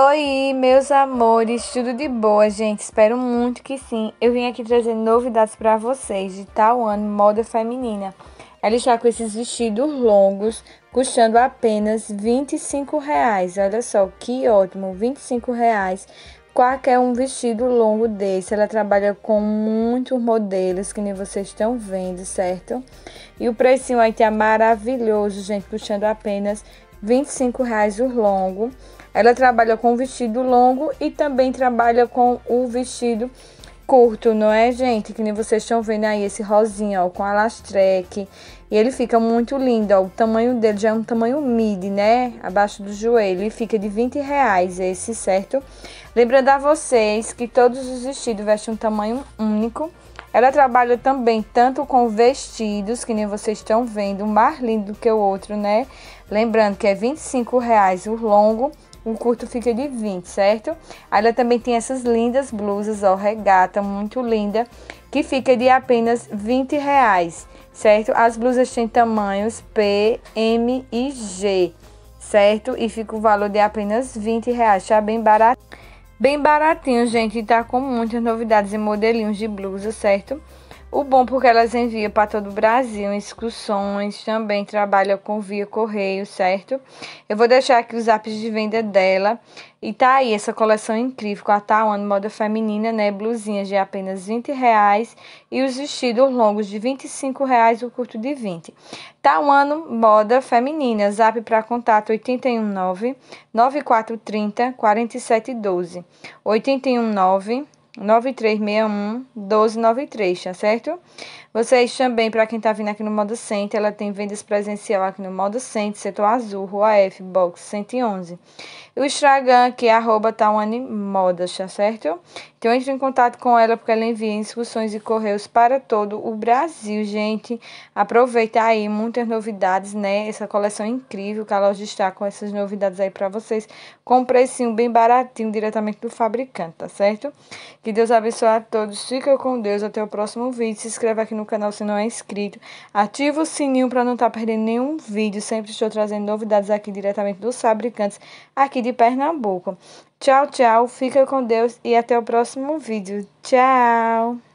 Oi, meus amores, tudo de boa, gente? Espero muito que sim. Eu vim aqui trazer novidades para vocês de tal ano moda feminina. Ela está com esses vestidos longos, custando apenas 25 reais. Olha só que ótimo, 25 reais. Qualquer um vestido longo desse, ela trabalha com muitos modelos que nem vocês estão vendo, certo? E o precinho aqui é tá maravilhoso, gente, custando apenas 25 reais o longo. Ela trabalha com o vestido longo e também trabalha com o vestido curto, não é, gente? Que nem vocês estão vendo aí esse rosinha, ó, com alastreque E ele fica muito lindo, ó. O tamanho dele já é um tamanho mid, né? Abaixo do joelho. E fica de 20 reais é esse, certo? Lembrando a vocês que todos os vestidos vestem um tamanho único ela trabalha também tanto com vestidos, que nem vocês estão vendo, um mais lindo que o outro, né? Lembrando que é R$ o longo, o curto fica de 20, certo? Aí ela também tem essas lindas blusas, ó, regata, muito linda, que fica de apenas 20 reais, certo? As blusas têm tamanhos P, M e G, certo? E fica o valor de apenas 20 reais, tá bem barato. Bem baratinho, gente, e tá com muitas novidades e modelinhos de blusa, certo? O bom porque elas enviam para todo o Brasil excursões, também trabalha com via correio, certo? Eu vou deixar aqui os apps de venda dela. E tá aí essa coleção é incrível com a Tawana tá moda feminina, né? Blusinhas de apenas 20 reais e os vestidos longos de 25 reais, o curto de 20. Tawana tá moda feminina, zap para contato 819 9430 4712 819 9361 1293, tá certo? Vocês também, para quem tá vindo aqui no Modo Center, ela tem vendas presencial aqui no Modo Center, setor azul, Rua F, box 111. O Instagram, que é arroba Tawane Modas, tá certo? Então entre em contato com ela porque ela envia inscrições e correios para todo o Brasil, gente. Aproveita aí muitas novidades, né? Essa coleção é incrível que a loja está com essas novidades aí para vocês, com um precinho bem baratinho diretamente do fabricante, tá certo? Que Deus abençoe a todos. Fica com Deus até o próximo vídeo. Se inscreve aqui no canal se não é inscrito. Ativa o sininho para não estar tá perdendo nenhum vídeo. Sempre estou trazendo novidades aqui diretamente dos fabricantes aqui de de Pernambuco. Tchau, tchau. Fica com Deus e até o próximo vídeo. Tchau.